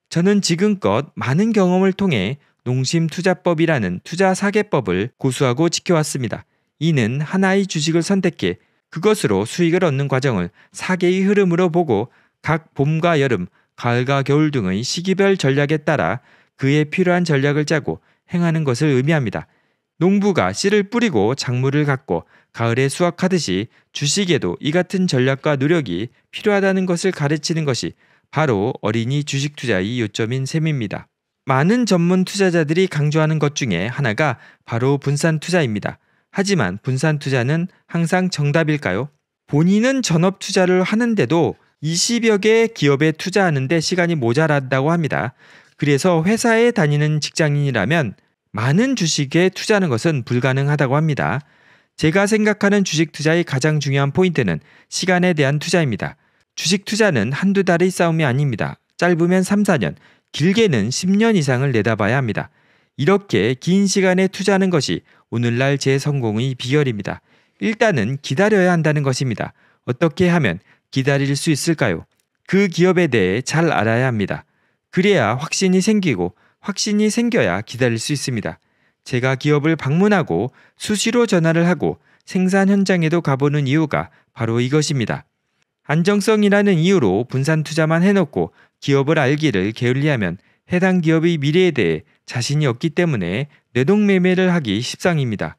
저는 지금껏 많은 경험을 통해 농심투자법이라는 투자 사계법을 고수하고 지켜왔습니다. 이는 하나의 주식을 선택해 그것으로 수익을 얻는 과정을 사계의 흐름으로 보고 각 봄과 여름, 가을과 겨울 등의 시기별 전략에 따라 그에 필요한 전략을 짜고 행하는 것을 의미합니다. 농부가 씨를 뿌리고 작물을 갖고 가을에 수확하듯이 주식에도 이 같은 전략과 노력이 필요하다는 것을 가르치는 것이 바로 어린이 주식 투자의 요점인 셈입니다. 많은 전문 투자자들이 강조하는 것 중에 하나가 바로 분산 투자입니다. 하지만 분산 투자는 항상 정답일까요? 본인은 전업 투자를 하는데도 20여 개의 기업에 투자하는데 시간이 모자랐다고 합니다. 그래서 회사에 다니는 직장인이라면 많은 주식에 투자하는 것은 불가능하다고 합니다. 제가 생각하는 주식 투자의 가장 중요한 포인트는 시간에 대한 투자입니다. 주식 투자는 한두 달의 싸움이 아닙니다. 짧으면 3, 4년, 길게는 10년 이상을 내다봐야 합니다. 이렇게 긴 시간에 투자하는 것이 오늘날 제 성공의 비결입니다. 일단은 기다려야 한다는 것입니다. 어떻게 하면 기다릴 수 있을까요? 그 기업에 대해 잘 알아야 합니다. 그래야 확신이 생기고 확신이 생겨야 기다릴 수 있습니다. 제가 기업을 방문하고 수시로 전화를 하고 생산 현장에도 가보는 이유가 바로 이것입니다. 안정성이라는 이유로 분산 투자만 해놓고 기업을 알기를 게을리하면 해당 기업의 미래에 대해 자신이 없기 때문에 뇌동매매를 하기 십상입니다.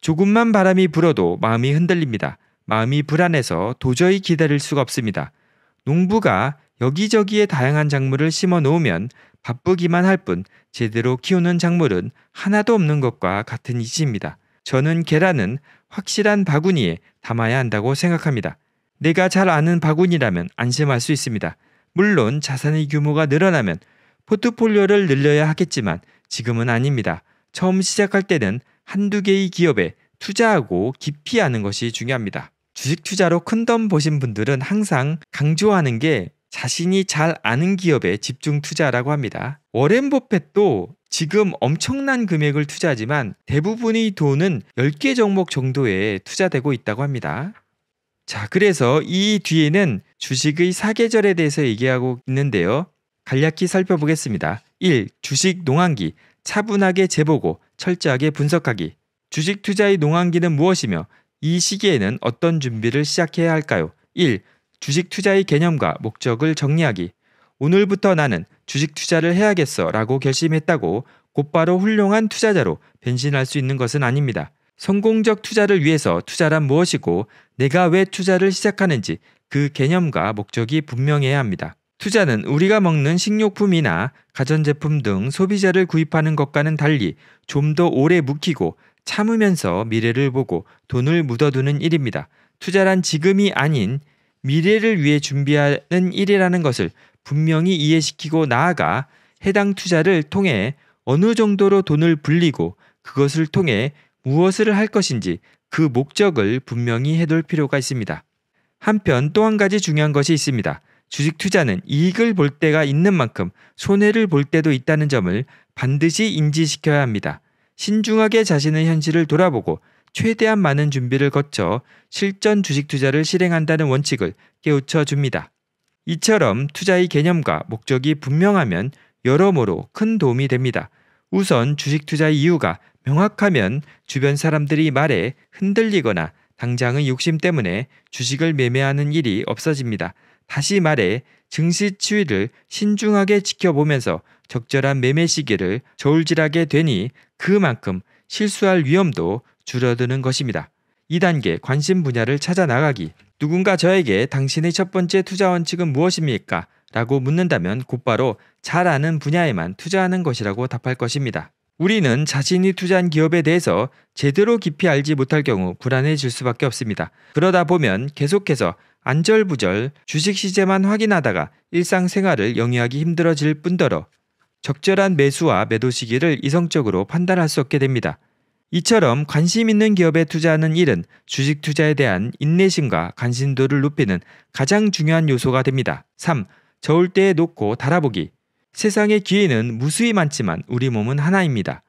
조금만 바람이 불어도 마음이 흔들립니다. 마음이 불안해서 도저히 기다릴 수가 없습니다. 농부가 여기저기에 다양한 작물을 심어 놓으면 바쁘기만 할 뿐 제대로 키우는 작물은 하나도 없는 것과 같은 이치입니다. 저는 계란은 확실한 바구니에 담아야 한다고 생각합니다. 내가 잘 아는 바구니라면 안심할 수 있습니다. 물론 자산의 규모가 늘어나면 포트폴리오를 늘려야 하겠지만 지금은 아닙니다. 처음 시작할 때는 한두 개의 기업에 투자하고 깊이 하는 것이 중요합니다. 주식 투자로 큰 돈 보신 분들은 항상 강조하는 게 자신이 잘 아는 기업에 집중 투자라고 합니다. 워렌 버펫도 지금 엄청난 금액을 투자하지만 대부분의 돈은 10개 종목 정도에 투자되고 있다고 합니다. 자, 그래서 이 뒤에는 주식의 사계절에 대해서 얘기하고 있는데요. 간략히 살펴보겠습니다. 1. 주식 농한기. 차분하게 재보고 철저하게 분석하기. 주식 투자의 농한기는 무엇이며 이 시기에는 어떤 준비를 시작해야 할까요? 1. 주식 투자의 개념과 목적을 정리하기, 오늘부터 나는 주식 투자를 해야겠어 라고 결심했다고 곧바로 훌륭한 투자자로 변신할 수 있는 것은 아닙니다. 성공적 투자를 위해서 투자란 무엇이고 내가 왜 투자를 시작하는지 그 개념과 목적이 분명해야 합니다. 투자는 우리가 먹는 식료품이나 가전제품 등 소비자를 구입하는 것과는 달리 좀 더 오래 묵히고 참으면서 미래를 보고 돈을 묻어두는 일입니다. 투자란 지금이 아닌 미래를 위해 준비하는 일이라는 것을 분명히 이해시키고 나아가 해당 투자를 통해 어느 정도로 돈을 불리고 그것을 통해 무엇을 할 것인지 그 목적을 분명히 해둘 필요가 있습니다. 한편 또 한 가지 중요한 것이 있습니다. 주식 투자는 이익을 볼 때가 있는 만큼 손해를 볼 때도 있다는 점을 반드시 인지시켜야 합니다. 신중하게 자신의 현실을 돌아보고 최대한 많은 준비를 거쳐 실전 주식 투자를 실행한다는 원칙을 깨우쳐 줍니다. 이처럼 투자의 개념과 목적이 분명하면 여러모로 큰 도움이 됩니다. 우선 주식 투자의 이유가 명확하면 주변 사람들이 말에 흔들리거나 당장의 욕심 때문에 주식을 매매하는 일이 없어집니다. 다시 말해 증시 추이를 신중하게 지켜보면서 적절한 매매 시기를 저울질하게 되니 그만큼 실수할 위험도 줄어드는 것입니다. 2단계 관심 분야를 찾아 나가기. 누군가 저에게 당신의 첫 번째 투자 원칙은 무엇입니까? 라고 묻는다면 곧바로 잘 아는 분야에만 투자하는 것이라고 답할 것입니다. 우리는 자신이 투자한 기업에 대해서 제대로 깊이 알지 못할 경우 불안해질 수밖에 없습니다. 그러다 보면 계속해서 안절부절 주식 시제만 확인하다가 일상생활을 영위하기 힘들어질 뿐더러 적절한 매수와 매도 시기를 이성적으로 판단할 수 없게 됩니다. 이처럼 관심 있는 기업에 투자하는 일은 주식 투자에 대한 인내심과 관심도를 높이는 가장 중요한 요소가 됩니다. 3. 저울 때에 놓고 달아보기. 세상의 기회는 무수히 많지만 우리 몸은 하나입니다.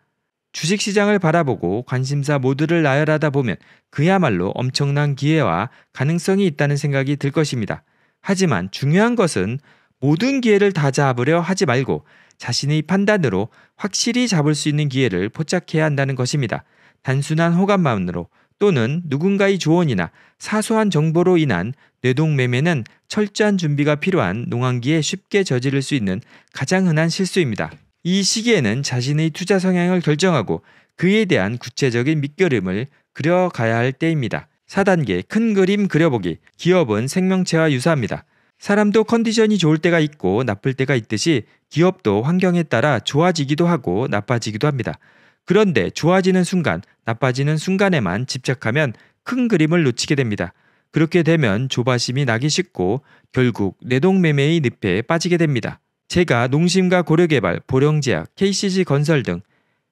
주식 시장을 바라보고 관심사 모두를 나열하다 보면 그야말로 엄청난 기회와 가능성이 있다는 생각이 들 것입니다. 하지만 중요한 것은 모든 기회를 다 잡으려 하지 말고 자신의 판단으로 확실히 잡을 수 있는 기회를 포착해야 한다는 것입니다. 단순한 호감만으로 또는 누군가의 조언이나 사소한 정보로 인한 뇌동매매는 철저한 준비가 필요한 농한기에 쉽게 저지를 수 있는 가장 흔한 실수입니다. 이 시기에는 자신의 투자 성향을 결정하고 그에 대한 구체적인 밑그림을 그려가야 할 때입니다. 4단계 큰 그림 그려보기. 기업은 생명체와 유사합니다. 사람도 컨디션이 좋을 때가 있고 나쁠 때가 있듯이 기업도 환경에 따라 좋아지기도 하고 나빠지기도 합니다. 그런데 좋아지는 순간, 나빠지는 순간에만 집착하면 큰 그림을 놓치게 됩니다. 그렇게 되면 조바심이 나기 쉽고 결국 내동매매의 늪에 빠지게 됩니다. 제가 농심과 고려개발, 보령제약, KCG 건설 등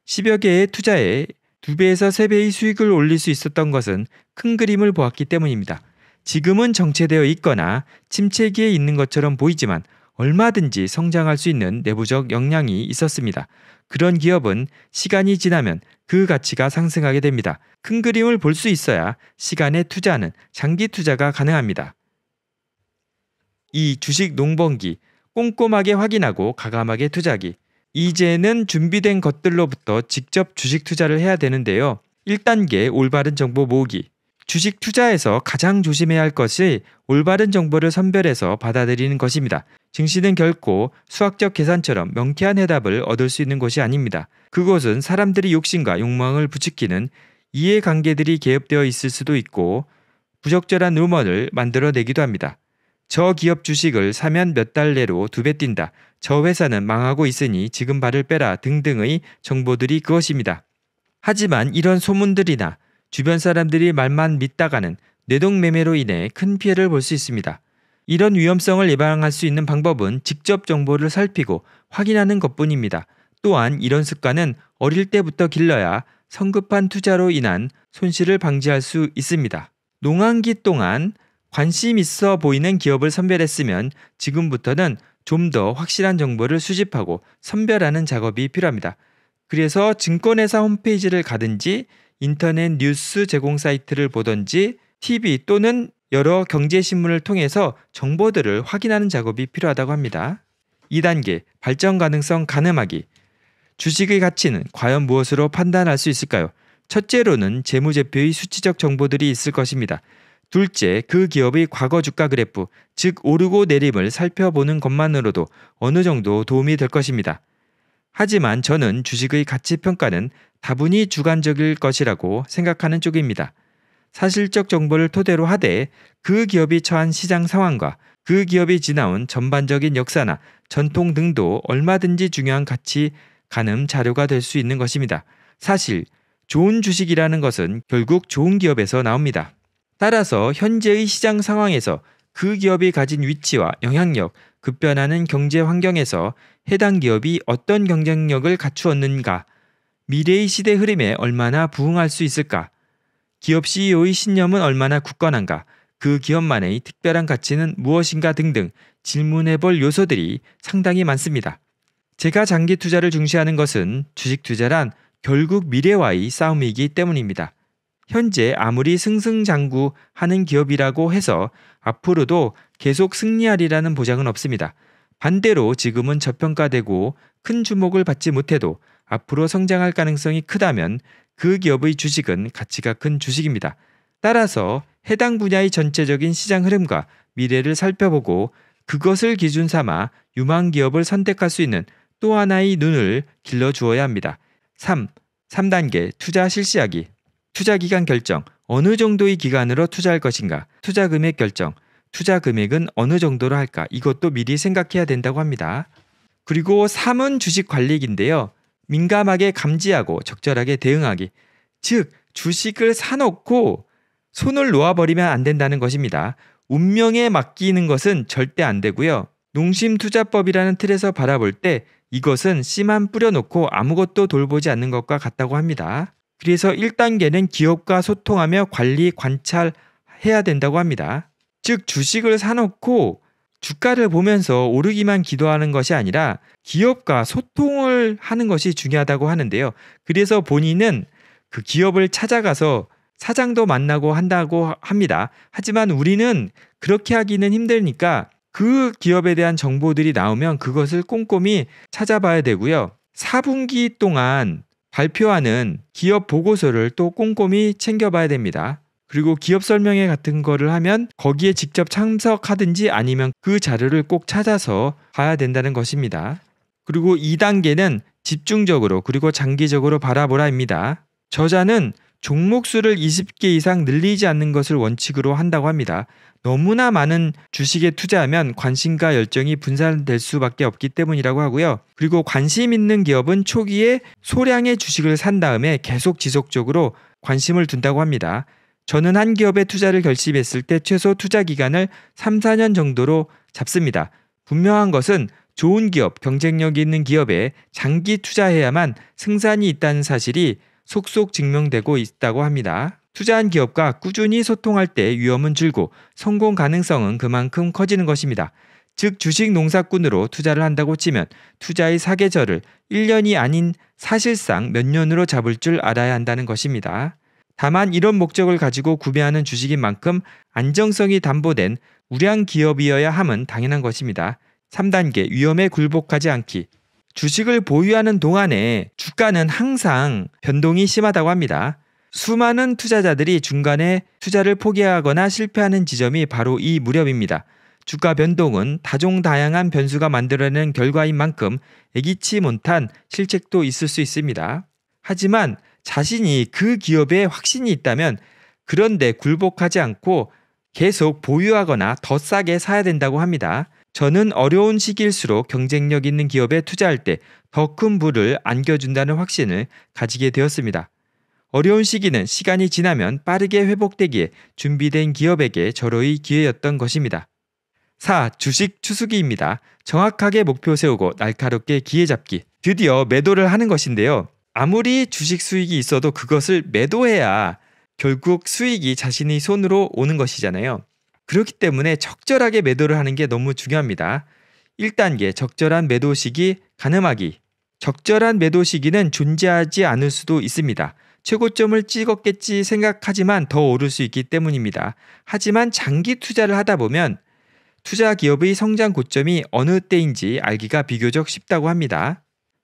10여 개의 투자에 2배에서 3배의 수익을 올릴 수 있었던 것은 큰 그림을 보았기 때문입니다. 지금은 정체되어 있거나 침체기에 있는 것처럼 보이지만 얼마든지 성장할 수 있는 내부적 역량이 있었습니다. 그런 기업은 시간이 지나면 그 가치가 상승하게 됩니다. 큰 그림을 볼 수 있어야 시간에 투자하는 장기 투자가 가능합니다. 이 주식 농번기 꼼꼼하게 확인하고 가감하게 투자기 이제는 준비된 것들로부터 직접 주식 투자를 해야 되는데요. 1단계 올바른 정보 모으기. 주식 투자에서 가장 조심해야 할 것이 올바른 정보를 선별해서 받아들이는 것입니다. 증시는 결코 수학적 계산처럼 명쾌한 해답을 얻을 수 있는 곳이 아닙니다. 그곳은 사람들이 욕심과 욕망을 부추기는 이해관계들이 개업되어 있을 수도 있고 부적절한 루머를 만들어내기도 합니다. 저 기업 주식을 사면 몇 달 내로 두 배 뛴다. 저 회사는 망하고 있으니 지금 발을 빼라 등등의 정보들이 그것입니다. 하지만 이런 소문들이나 주변 사람들이 말만 믿다가는 뇌동매매로 인해 큰 피해를 볼 수 있습니다. 이런 위험성을 예방할 수 있는 방법은 직접 정보를 살피고 확인하는 것뿐입니다. 또한 이런 습관은 어릴 때부터 길러야 성급한 투자로 인한 손실을 방지할 수 있습니다. 농한기 동안 관심 있어 보이는 기업을 선별했으면 지금부터는 좀 더 확실한 정보를 수집하고 선별하는 작업이 필요합니다. 그래서 증권회사 홈페이지를 가든지 인터넷 뉴스 제공 사이트를 보던지 TV 또는 여러 경제신문을 통해서 정보들을 확인하는 작업이 필요하다고 합니다. 2단계 발전 가능성 가늠하기. 주식의 가치는 과연 무엇으로 판단할 수 있을까요? 첫째로는 재무제표의 수치적 정보들이 있을 것입니다. 둘째, 그 기업의 과거 주가 그래프, 즉 오르고 내림을 살펴보는 것만으로도 어느 정도 도움이 될 것입니다. 하지만 저는 주식의 가치 평가는 다분히 주관적일 것이라고 생각하는 쪽입니다. 사실적 정보를 토대로 하되 그 기업이 처한 시장 상황과 그 기업이 지나온 전반적인 역사나 전통 등도 얼마든지 중요한 가치 가늠 자료가 될 수 있는 것입니다. 사실 좋은 주식이라는 것은 결국 좋은 기업에서 나옵니다. 따라서 현재의 시장 상황에서 그 기업이 가진 위치와 영향력, 급변하는 경제 환경에서 해당 기업이 어떤 경쟁력을 갖추었는가 미래의 시대 흐름에 얼마나 부응할 수 있을까? 기업 CEO의 신념은 얼마나 굳건한가? 그 기업만의 특별한 가치는 무엇인가 등등 질문해 볼 요소들이 상당히 많습니다. 제가 장기 투자를 중시하는 것은 주식 투자란 결국 미래와의 싸움이기 때문입니다. 현재 아무리 승승장구 하는 기업이라고 해서 앞으로도 계속 승리하리라는 보장은 없습니다. 반대로 지금은 저평가되고 큰 주목을 받지 못해도 앞으로 성장할 가능성이 크다면 그 기업의 주식은 가치가 큰 주식입니다. 따라서 해당 분야의 전체적인 시장 흐름과 미래를 살펴보고 그것을 기준 삼아 유망 기업을 선택할 수 있는 또 하나의 눈을 길러 주어야 합니다. 3. 3단계 투자 실시하기. 투자 기간 결정. 어느 정도의 기간으로 투자할 것인가? 투자 금액 결정. 투자 금액은 어느 정도로 할까? 이것도 미리 생각해야 된다고 합니다. 그리고 3은 주식 관리기인데요. 민감하게 감지하고 적절하게 대응하기. 즉, 주식을 사놓고 손을 놓아버리면 안 된다는 것입니다. 운명에 맡기는 것은 절대 안 되고요. 농심투자법이라는 틀에서 바라볼 때 이것은 씨만 뿌려놓고 아무것도 돌보지 않는 것과 같다고 합니다. 그래서 1단계는 기업과 소통하며 관리, 관찰해야 된다고 합니다. 즉, 주식을 사놓고 주가를 보면서 오르기만 기도하는 것이 아니라 기업과 소통을 하는 것이 중요하다고 하는데요. 그래서 본인은 그 기업을 찾아가서 사장도 만나고 한다고 합니다. 하지만 우리는 그렇게 하기는 힘드니까 그 기업에 대한 정보들이 나오면 그것을 꼼꼼히 찾아봐야 되고요. 4분기 동안 발표하는 기업 보고서를 또 꼼꼼히 챙겨봐야 됩니다. 그리고 기업 설명회 같은 거를 하면 거기에 직접 참석하든지 아니면 그 자료를 꼭 찾아서 봐야 된다는 것입니다. 그리고 2단계는 집중적으로 그리고 장기적으로 바라보라입니다. 저자는 종목수를 20개 이상 늘리지 않는 것을 원칙으로 한다고 합니다. 너무나 많은 주식에 투자하면 관심과 열정이 분산될 수밖에 없기 때문이라고 하고요. 그리고 관심 있는 기업은 초기에 소량의 주식을 산 다음에 계속 지속적으로 관심을 둔다고 합니다. 저는 한 기업에 투자를 결심했을 때 최소 투자 기간을 3, 4년 정도로 잡습니다. 분명한 것은 좋은 기업, 경쟁력이 있는 기업에 장기 투자해야만 승산이 있다는 사실이 속속 증명되고 있다고 합니다. 투자한 기업과 꾸준히 소통할 때 위험은 줄고 성공 가능성은 그만큼 커지는 것입니다. 즉 주식 농사꾼으로 투자를 한다고 치면 투자의 사계절을 1년이 아닌 사실상 몇 년으로 잡을 줄 알아야 한다는 것입니다. 다만 이런 목적을 가지고 구매하는 주식인 만큼 안정성이 담보된 우량 기업이어야 함은 당연한 것입니다. 3단계 위험에 굴복하지 않기. 주식을 보유하는 동안에 주가는 항상 변동이 심하다고 합니다. 수많은 투자자들이 중간에 투자를 포기하거나 실패하는 지점이 바로 이 무렵입니다. 주가 변동은 다종다양한 변수가 만들어낸 결과인 만큼 애기치 못한 실책도 있을 수 있습니다. 하지만 자신이 그 기업에 확신이 있다면 그런데 굴복하지 않고 계속 보유하거나 더 싸게 사야 된다고 합니다. 저는 어려운 시기일수록 경쟁력 있는 기업에 투자할 때 더 큰 부를 안겨준다는 확신을 가지게 되었습니다. 어려운 시기는 시간이 지나면 빠르게 회복되기에 준비된 기업에게 절호의 기회였던 것입니다. 4. 주식 추수기입니다. 정확하게 목표 세우고 날카롭게 기회 잡기. 드디어 매도를 하는 것인데요. 아무리 주식 수익이 있어도 그것을 매도해야 결국 수익이 자신의 손으로 오는 것이잖아요. 그렇기 때문에 적절하게 매도를 하는 게 너무 중요합니다. 1단계 적절한 매도 시기 가늠하기. 적절한 매도 시기는 존재하지 않을 수도 있습니다. 최고점을 찍었겠지 생각하지만 더 오를 수 있기 때문입니다. 하지만 장기 투자를 하다 보면 투자 기업의 성장 고점이 어느 때인지 알기가 비교적 쉽다고 합니다.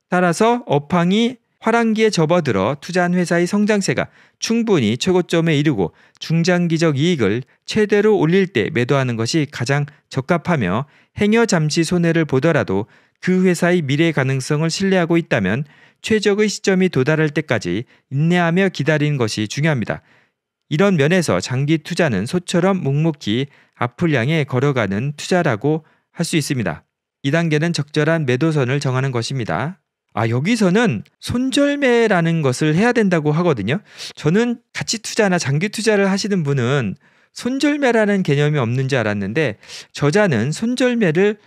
따라서 업황이 화랑기에 접어들어 투자한 회사의 성장세가 충분히 최고점에 이르고 중장기적 이익을 최대로 올릴 때 매도하는 것이 가장 적합하며 행여 잠시 손해를 보더라도 그 회사의 미래 가능성을 신뢰하고 있다면 최적의 시점이 도달할 때까지 인내하며 기다리는 것이 중요합니다. 이런 면에서 장기 투자는 소처럼 묵묵히 앞을 향해 걸어가는 투자라고 할 수 있습니다. 이단계는 적절한 매도선을 정하는 것입니다. 아, 여기서는 손절매라는 것을 해야 된다고 하거든요. 저는 가치 투자나 장기 투자를 하시는 분은 손절매라는 개념이 없는 지 알았는데 저자는 손절매를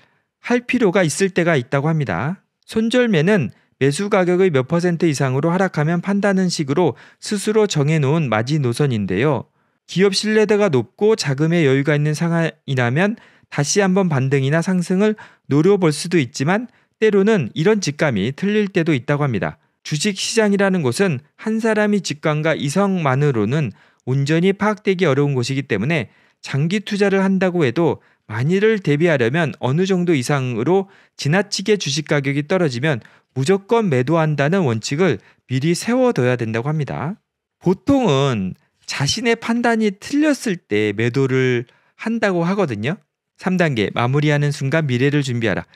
할 필요가 있을 때가 있다고 합니다. 손절매는 매수 가격의 몇 퍼센트 이상으로 하락하면 판다는 식으로 스스로 정해놓은 마지노선인데요. 기업 신뢰도가 높고 자금의 여유가 있는 상황이라면 다시 한번 반등이나 상승을 노려볼 수도 있지만 때로는 이런 직감이 틀릴 때도 있다고 합니다. 주식 시장이라는 곳은 한 사람이 직감과 이성만으로는 온전히 파악되기 어려운 곳이기 때문에 장기 투자를 한다고 해도 만일을 대비하려면 어느 정도 이상으로 지나치게 주식 가격이 떨어지면 무조건 매도한다는 원칙을 미리 세워둬야 된다고 합니다. 보통은 자신의 판단이 틀렸을 때 매도를 한다고 하거든요. 3단계 마무리하는 순간 미래를 준비하라.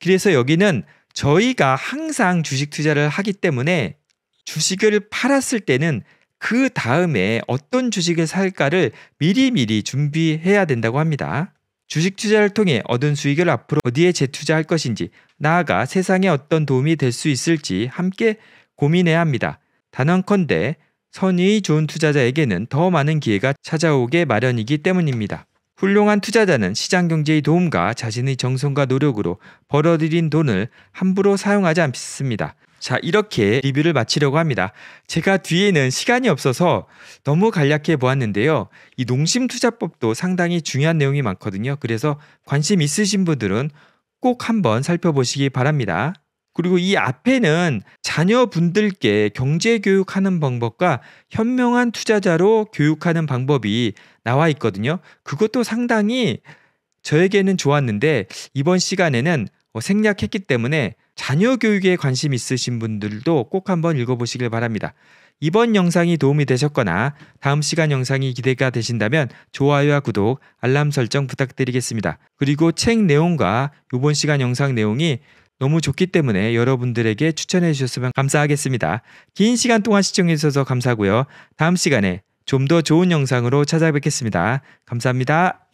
그래서 여기는 저희가 항상 주식 투자를 하기 때문에 주식을 팔았을 때는 그 다음에 어떤 주식을 살까를 미리미리 준비해야 된다고 합니다. 주식 투자를 통해 얻은 수익을 앞으로 어디에 재투자할 것인지, 나아가 세상에 어떤 도움이 될 수 있을지 함께 고민해야 합니다. 단언컨대 선의의 좋은 투자자에게는 더 많은 기회가 찾아오게 마련이기 때문입니다. 훌륭한 투자자는 시장 경제의 도움과 자신의 정성과 노력으로 벌어들인 돈을 함부로 사용하지 않습니다. 자, 이렇게 리뷰를 마치려고 합니다. 제가 뒤에는 시간이 없어서 너무 간략해 보았는데요. 이 농심 투자법도 상당히 중요한 내용이 많거든요. 그래서 관심 있으신 분들은 꼭 한번 살펴보시기 바랍니다. 그리고 이 앞에는 자녀분들께 경제 교육하는 방법과 현명한 투자자로 교육하는 방법이 나와 있거든요. 그것도 상당히 저에게는 좋았는데 이번 시간에는 어, 생략했기 때문에 자녀 교육에 관심 있으신 분들도 꼭 한번 읽어보시길 바랍니다. 이번 영상이 도움이 되셨거나 다음 시간 영상이 기대가 되신다면 좋아요와 구독, 알람 설정 부탁드리겠습니다. 그리고 책 내용과 이번 시간 영상 내용이 너무 좋기 때문에 여러분들에게 추천해 주셨으면 감사하겠습니다. 긴 시간 동안 시청해 주셔서 감사하고요. 다음 시간에 좀 더 좋은 영상으로 찾아뵙겠습니다. 감사합니다.